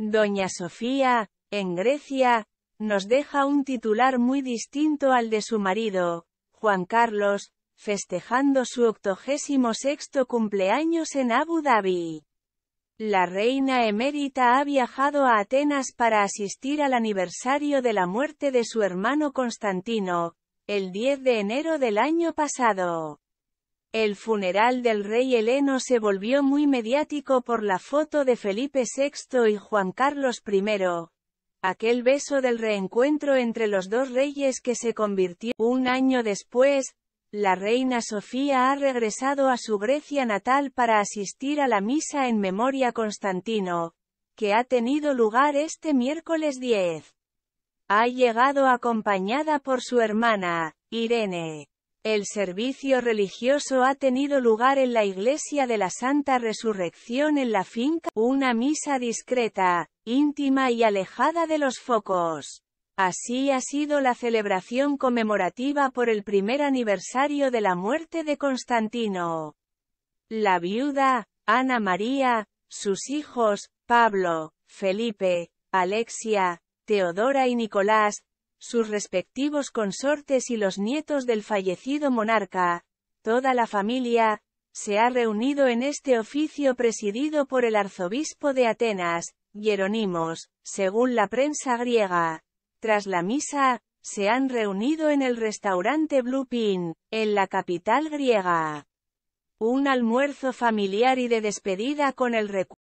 Doña Sofía, en Grecia, nos deja un titular muy distinto al de su marido, Juan Carlos, festejando su sexto cumpleaños en Abu Dhabi. La reina emérita ha viajado a Atenas para asistir al aniversario de la muerte de su hermano Constantino, el 10 de enero del año pasado. El funeral del rey heleno se volvió muy mediático por la foto de Felipe VI y Juan Carlos I. Aquel beso del reencuentro entre los dos reyes que se convirtió un año después, la reina Sofía ha regresado a su Grecia natal para asistir a la misa en memoria Constantino, que ha tenido lugar este miércoles 10. Ha llegado acompañada por su hermana, Irene. El servicio religioso ha tenido lugar en la iglesia de la Santa Resurrección en la finca, una misa discreta, íntima y alejada de los focos. Así ha sido la celebración conmemorativa por el primer aniversario de la muerte de Constantino. La viuda, Ana María, sus hijos, Pablo, Felipe, Alexia, Teodora y Nicolás, sus respectivos consortes y los nietos del fallecido monarca, toda la familia, se ha reunido en este oficio presidido por el arzobispo de Atenas, Hieronimos, según la prensa griega. Tras la misa, se han reunido en el restaurante Blue Pin, en la capital griega. Un almuerzo familiar y de despedida con el recuerdo